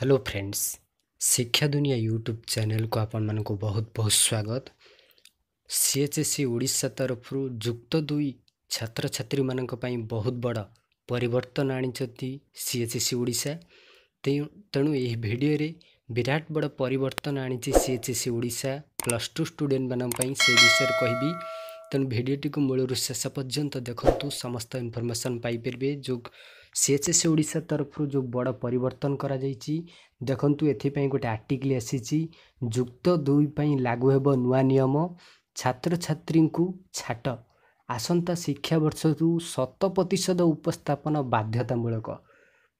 hello friends ଶିକ୍ଷା ଦୁନିଆ YouTube ଚ୍ୟାନେଲ୍କୁ ଆପଣମାନଙ୍କୁ ବହୁତ ବହୁତ ସ୍ୱାଗତ C H S C Odisha ତରଫରୁ ଯୁକ୍ତ ଦୁଇ ଛାତ୍ରଛାତ୍ରୀମାନଙ୍କ ପାଇଁ ବହୁତ ବଡ଼ ପରିବର୍ତ୍ତନ ଆଣିଛନ୍ତି C H S C Odisha ତେଣୁ ଏହି ଭିଡ଼ିଓରେ ବିରାଟ ବଡ଼ ପରିବର୍ତ୍ତନ ଆଣିଛି C H S C Odisha plus two ଷ୍ଟୁଡ଼େଣ୍ଟମାନଙ୍କ ପାଇଁ ସେ ବିଷୟରେ କହିବି ତେଣୁ ଭିଡ଼ିଓଟିକୁ ମୂଳରୁ ଶେଷ ପର୍ଯ୍ୟନ୍ତ ଦେଖନ୍ତୁ ସମସ୍ତ ଇନଫର୍ମେସନ୍ ପାଇପାରିବେ ଯେଉଁ ସି ଏଚ୍ ଏସ୍ ଓଡ଼ିଶା ତରଫରୁ ଯେଉଁ ବଡ଼ ପରିବର୍ତ୍ତନ କରାଯାଇଛି ଦେଖନ୍ତୁ ଏଥିପାଇଁ ଗୋଟେ ଆର୍ଟିକିଲ୍ ଆସିଛି ଯୁକ୍ତ ଦୁଇ ପାଇଁ ଲାଗୁ ହେବ ନୂଆ ନିୟମ ଛାତ୍ରଛାତ୍ରୀଙ୍କୁ ଛାଟ ଆସନ୍ତା ଶିକ୍ଷାବର୍ଷରୁ ଶତ ପ୍ରତିଶତ ଉପସ୍ଥାପନ ବାଧ୍ୟତାମୂଳକ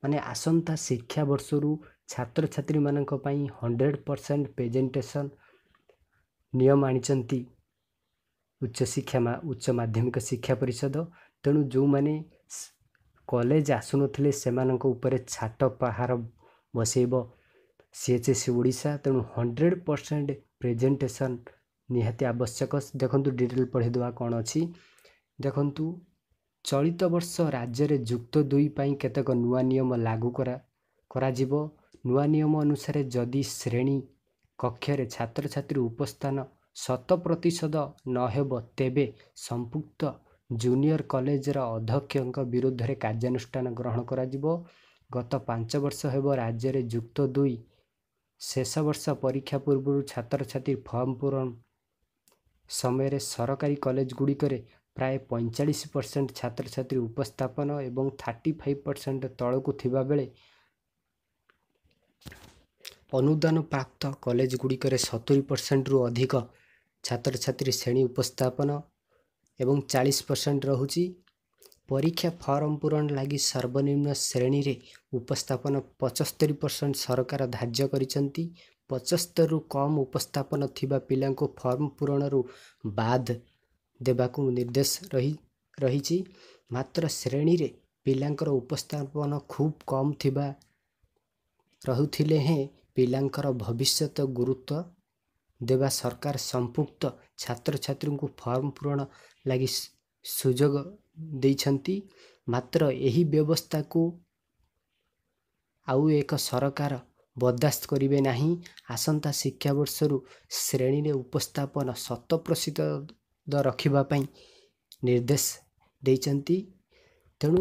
ମାନେ ଆସନ୍ତା ଶିକ୍ଷାବର୍ଷରୁ ଛାତ୍ରଛାତ୍ରୀମାନଙ୍କ ପାଇଁ ହଣ୍ଡ୍ରେଡ଼ ପରସେଣ୍ଟ ପ୍ରେଜେଣ୍ଟେସନ୍ ନିୟମ ଆଣିଛନ୍ତି ଉଚ୍ଚଶିକ୍ଷା ଉଚ୍ଚ ମାଧ୍ୟମିକ ଶିକ୍ଷା ପରିଷଦ ତେଣୁ ଯେଉଁମାନେ କଲେଜ ଆସୁନଥିଲେ ସେମାନଙ୍କ ଉପରେ ଛାଟ ପାହାର ବସେଇବ ସି ଏଚ୍ ଏସ୍ ଓଡ଼ିଶା ତେଣୁ ହଣ୍ଡ୍ରେଡ଼ ପରସେଣ୍ଟ ପ୍ରେଜେଣ୍ଟେସନ୍ ନିହାତି ଆବଶ୍ୟକ ଦେଖନ୍ତୁ ଡିଟେଲ ଦେବା କ'ଣ ଅଛି ଦେଖନ୍ତୁ ଚଳିତ ବର୍ଷ ରାଜ୍ୟରେ ଯୁକ୍ତ ଦୁଇ ପାଇଁ କେତେକ ନୂଆ ନିୟମ ଲାଗୁ କରା କରାଯିବ ନୂଆ ନିୟମ ଅନୁସାରେ ଯଦି ଶ୍ରେଣୀ କକ୍ଷରେ ଛାତ୍ରଛାତ୍ରୀ ଉପସ୍ଥାନ ଶତ ପ୍ରତିଶତ ନହେବ ତେବେ ସମ୍ପୃକ୍ତ ଜୁନିୟର କଲେଜର ଅଧ୍ୟକ୍ଷଙ୍କ ବିରୁଦ୍ଧରେ କାର୍ଯ୍ୟାନୁଷ୍ଠାନ ଗ୍ରହଣ କରାଯିବ ଗତ ପାଞ୍ଚ ବର୍ଷ ହେବ ରାଜ୍ୟରେ ଯୁକ୍ତ ଦୁଇ ଶେଷ ବର୍ଷ ପରୀକ୍ଷା ପୂର୍ବରୁ ଛାତ୍ରଛାତ୍ରୀ ଫର୍ମ ପୂରଣ ସମୟରେ ସରକାରୀ କଲେଜ ଗୁଡ଼ିକରେ ପ୍ରାୟ ପଇଁଚାଳିଶ ପରସେଣ୍ଟ ଛାତ୍ରଛାତ୍ରୀ ଉପସ୍ଥାପନ ଏବଂ ଥାର୍ଟି ଫାଇଭ୍ ପରସେଣ୍ଟ ତଳକୁ ଥିବାବେଳେ ଅନୁଦାନ ପ୍ରାପ୍ତ ଗୁଡ଼ିକରେ ସତୁରି ପରସେଣ୍ଟରୁ ଅଧିକ ଛାତ୍ରଛାତ୍ରୀ ଶ୍ରେଣୀ ଉପସ୍ଥାପନ ए चालिस परीक्षा रहर्म पूरण लागि सर्वनिम्न श्रेणी उपस्पन पचस्तरी पर्सेन्ट सरकार धार्ज गरिन्छ रु कम उपस्थन पूरण रु बाद देवाको निर्देश मात्र श्रेणी पिलांकर उपस्पन खूब कम रहुथिले हे पिलांकर भविष्यत गुरुत्व ଦେବା ସରକାର ସମ୍ପୃକ୍ତ ଛାତ୍ରଛାତ୍ରୀଙ୍କୁ ଫର୍ମ ପୂରଣ ଲାଗି ସୁଯୋଗ ଦେଇଛନ୍ତି ମାତ୍ର ଏହି ବ୍ୟବସ୍ଥାକୁ ଆଉ ଏକ ସରକାର ବରଦାସ୍ତ କରିବେ ନାହିଁ ଆସନ୍ତା ଶିକ୍ଷାବର୍ଷରୁ ଶ୍ରେଣୀରେ ଉପସ୍ଥାପନ ଶତପ୍ରସିଦ୍ଧ ରଖିବା ପାଇଁ ନିର୍ଦ୍ଦେଶ ଦେଇଛନ୍ତି ତେଣୁ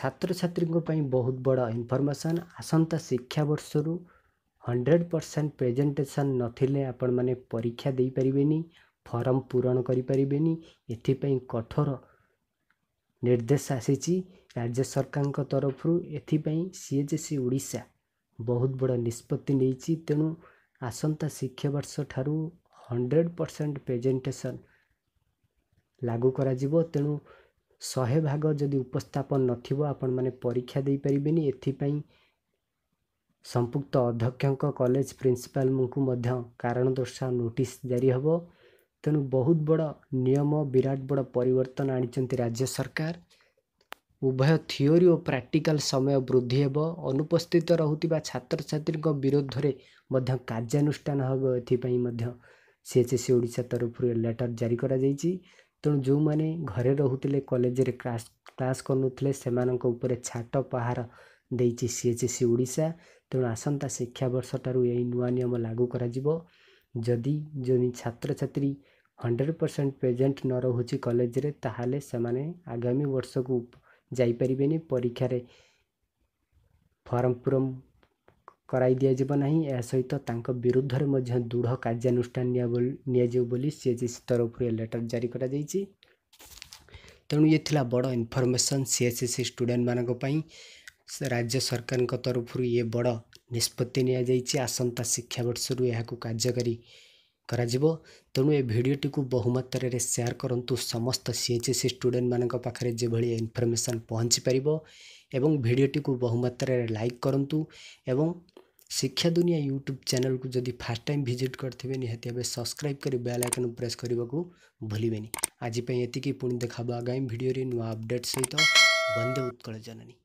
ଛାତ୍ରଛାତ୍ରୀଙ୍କ ପାଇଁ ବହୁତ ବଡ଼ ଇନଫର୍ମେସନ୍ ଆସନ୍ତା ଶିକ୍ଷାବର୍ଷରୁ ହଣ୍ଡ୍ରେଡ଼ ପରସେଣ୍ଟ ପ୍ରେଜେଣ୍ଟେସନ୍ ନଥିଲେ ଆପଣମାନେ ପରୀକ୍ଷା ଦେଇପାରିବେନି ଫର୍ମ ପୂରଣ କରିପାରିବେନି ଏଥିପାଇଁ କଠୋର ନିର୍ଦ୍ଦେଶ ଆସିଛି ରାଜ୍ୟ ସରକାରଙ୍କ ତରଫରୁ ଏଥିପାଇଁ ସି ଏଚ୍ ସି ଓଡ଼ିଶା ବହୁତ ବଡ଼ ନିଷ୍ପତ୍ତି ନେଇଛି ତେଣୁ ଆସନ୍ତା ଶିକ୍ଷାବର୍ଷ ଠାରୁ ହଣ୍ଡ୍ରେଡ଼ ପରସେଣ୍ଟ ପ୍ରେଜେଣ୍ଟେସନ୍ ଲାଗୁ କରାଯିବ ତେଣୁ ଶହେ ଭାଗ ଯଦି ଉପସ୍ଥାପନ ନଥିବ ଆପଣମାନେ ପରୀକ୍ଷା ଦେଇପାରିବେନି ଏଥିପାଇଁ सम्पुक्त अध्यक्षको कलेज प्रिन्सिपल कारण दर्शा नोटिस जारी हे त बहुत बड नियम विराट बड परिवर्तन आनिन्छ राज्य सरकार उभय थियो प्राक्टिकल समय वृद्धि हे अनुपस्थित रहे कर्ष्ठान हे एप सिएचएसिओा तरफुल लेटर जारी तो भने घर रहेछ कलेज क्लासले समा छाट पाहाड ଦେଇଛି ସିଏଚ୍ଏସ୍ସି ଓଡ଼ିଶା ତେଣୁ ଆସନ୍ତା ଶିକ୍ଷାବର୍ଷଠାରୁ ଏହି ନୂଆ ନିୟମ ଲାଗୁ କରାଯିବ ଯଦି ଯଦି ଛାତ୍ରଛାତ୍ରୀ ହଣ୍ଡ୍ରେଡ଼୍ ପରସେଣ୍ଟ୍ ପ୍ରେଜେଣ୍ଟ୍ ନ ରହୁଛି କଲେଜ୍ରେ ତା'ହେଲେ ସେମାନେ ଆଗାମୀ ବର୍ଷକୁ ଯାଇପାରିବେନି ପରୀକ୍ଷାରେ ଫର୍ମ ପୂରଣ କରାଇ ଦିଆଯିବ ନାହିଁ ଏହା ସହିତ ତାଙ୍କ ବିରୁଦ୍ଧରେ ମଧ୍ୟ ଦୃଢ଼ କାର୍ଯ୍ୟାନୁଷ୍ଠାନ ନିଆଯିବ ବୋଲି ସିଏଚ୍ଏସ୍ସି ତରଫରୁ ଏ ଲେଟର୍ ଜାରି କରାଯାଇଛି ତେଣୁ ଇଏ ଥିଲା ବଡ଼ ଇନଫର୍ମେସନ୍ ସିଏଚ୍ଏସ୍ସି ଷ୍ଟୁଡ଼େଣ୍ଟମାନଙ୍କ ପାଇଁ ରାଜ୍ୟ ସରକାରଙ୍କ ତରଫରୁ ଇଏ ବଡ଼ ନିଷ୍ପତ୍ତି ନିଆଯାଇଛି ଆସନ୍ତା ଶିକ୍ଷାବର୍ଷରୁ ଏହାକୁ କାର୍ଯ୍ୟକାରୀ କରାଯିବ ତେଣୁ ଏ ଭିଡ଼ିଓଟିକୁ ବହୁମାତ୍ରାରେ ସେୟାର କରନ୍ତୁ ସମସ୍ତ ସି ଏଚ୍ ଏସ୍ ସି ଷ୍ଟୁଡ଼େଣ୍ଟମାନଙ୍କ ପାଖରେ ଯେଭଳି ଇନଫର୍ମେସନ୍ ପହଞ୍ଚିପାରିବ ଏବଂ ଭିଡ଼ିଓଟିକୁ ବହୁମାତ୍ରାରେ ଲାଇକ୍ କରନ୍ତୁ ଏବଂ ଶିକ୍ଷା ଦୁନିଆ ୟୁଟ୍ୟୁବ୍ ଚ୍ୟାନେଲ୍କୁ ଯଦି ଫାର୍ଷ୍ଟ ଟାଇମ୍ ଭିଜିଟ୍ କରିଥିବେ ନିହାତି ଭାବେ ସବସ୍କ୍ରାଇବ୍ କରି ବେଲ୍ ଆଇକନ୍ ପ୍ରେସ୍ କରିବାକୁ ଭୁଲିବେନି ଆଜି ପାଇଁ ଏତିକି ପୁଣି ଦେଖାହେବ ଆଗାମୀ ଭିଡ଼ିଓରେ ନୂଆ ଅପଡ଼େଟ୍ ସହିତ ବନ୍ଦେ ଉତ୍କଳ ଜନନୀ